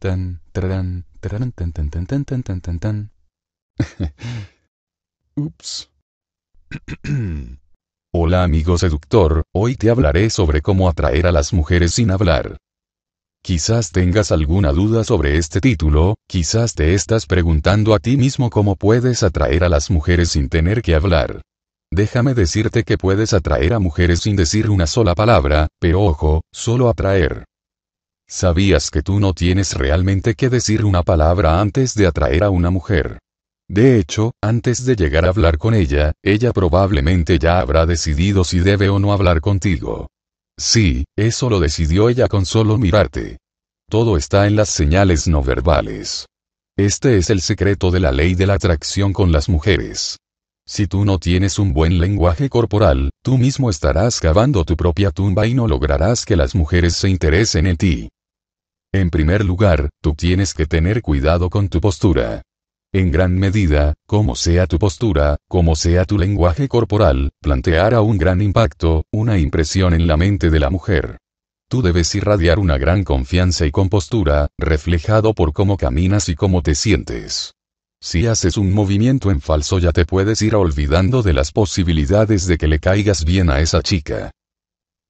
Tan, tan, tan, tan, tan, tan, tan, tan, tan, tan. Ups. Hola amigo seductor, hoy te hablaré sobre cómo atraer a las mujeres sin hablar. Quizás tengas alguna duda sobre este título, quizás te estás preguntando a ti mismo cómo puedes atraer a las mujeres sin tener que hablar. Déjame decirte que puedes atraer a mujeres sin decir una sola palabra, pero ojo, solo atraer. ¿Sabías que tú no tienes realmente que decir una palabra antes de atraer a una mujer? De hecho, antes de llegar a hablar con ella, ella probablemente ya habrá decidido si debe o no hablar contigo. Sí, eso lo decidió ella con solo mirarte. Todo está en las señales no verbales. Este es el secreto de la ley de la atracción con las mujeres. Si tú no tienes un buen lenguaje corporal, tú mismo estarás cavando tu propia tumba y no lograrás que las mujeres se interesen en ti. En primer lugar, tú tienes que tener cuidado con tu postura. En gran medida, como sea tu postura, como sea tu lenguaje corporal, planteará un gran impacto, una impresión en la mente de la mujer. Tú debes irradiar una gran confianza y compostura, reflejado por cómo caminas y cómo te sientes. Si haces un movimiento en falso ya te puedes ir olvidando de las posibilidades de que le caigas bien a esa chica.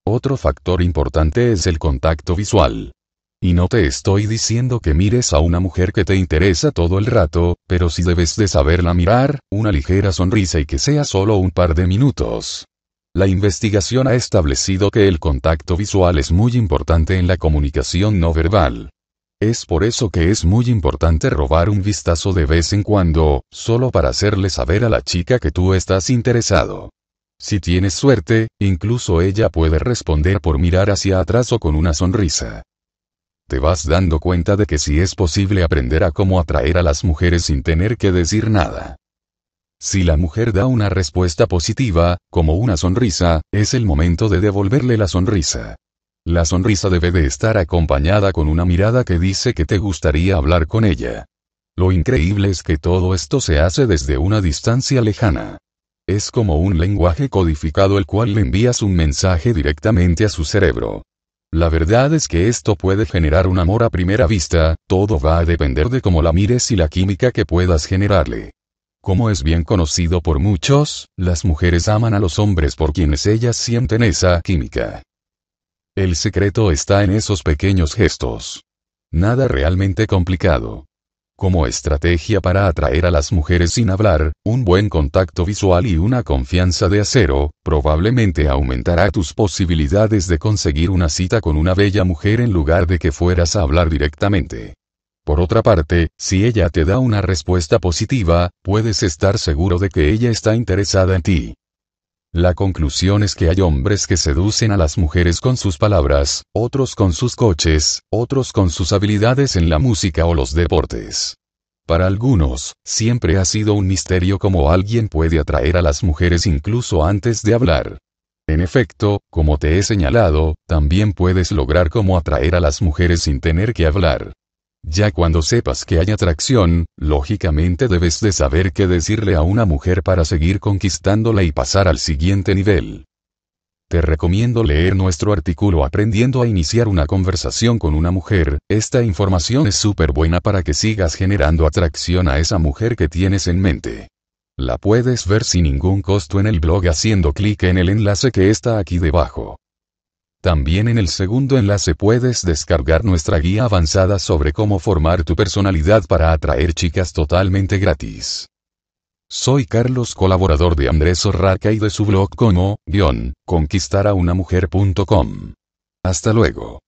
Otro factor importante es el contacto visual. Y no te estoy diciendo que mires a una mujer que te interesa todo el rato, pero si debes de saberla mirar, una ligera sonrisa y que sea solo un par de minutos. La investigación ha establecido que el contacto visual es muy importante en la comunicación no verbal. Es por eso que es muy importante robar un vistazo de vez en cuando, solo para hacerle saber a la chica que tú estás interesado. Si tienes suerte, incluso ella puede responder por mirar hacia atrás o con una sonrisa te vas dando cuenta de que si es posible aprender a cómo atraer a las mujeres sin tener que decir nada. Si la mujer da una respuesta positiva, como una sonrisa, es el momento de devolverle la sonrisa. La sonrisa debe de estar acompañada con una mirada que dice que te gustaría hablar con ella. Lo increíble es que todo esto se hace desde una distancia lejana. Es como un lenguaje codificado el cual le envías un mensaje directamente a su cerebro. La verdad es que esto puede generar un amor a primera vista, todo va a depender de cómo la mires y la química que puedas generarle. Como es bien conocido por muchos, las mujeres aman a los hombres por quienes ellas sienten esa química. El secreto está en esos pequeños gestos. Nada realmente complicado. Como estrategia para atraer a las mujeres sin hablar, un buen contacto visual y una confianza de acero, probablemente aumentará tus posibilidades de conseguir una cita con una bella mujer en lugar de que fueras a hablar directamente. Por otra parte, si ella te da una respuesta positiva, puedes estar seguro de que ella está interesada en ti. La conclusión es que hay hombres que seducen a las mujeres con sus palabras, otros con sus coches, otros con sus habilidades en la música o los deportes. Para algunos, siempre ha sido un misterio cómo alguien puede atraer a las mujeres incluso antes de hablar. En efecto, como te he señalado, también puedes lograr cómo atraer a las mujeres sin tener que hablar. Ya cuando sepas que hay atracción, lógicamente debes de saber qué decirle a una mujer para seguir conquistándola y pasar al siguiente nivel. Te recomiendo leer nuestro artículo Aprendiendo a iniciar una conversación con una mujer, esta información es súper buena para que sigas generando atracción a esa mujer que tienes en mente. La puedes ver sin ningún costo en el blog haciendo clic en el enlace que está aquí debajo. También en el segundo enlace puedes descargar nuestra guía avanzada sobre cómo formar tu personalidad para atraer chicas totalmente gratis. Soy Carlos, colaborador de Andrés Orraca y de su blog como, guión, conquistar a una mujer.com. Hasta luego.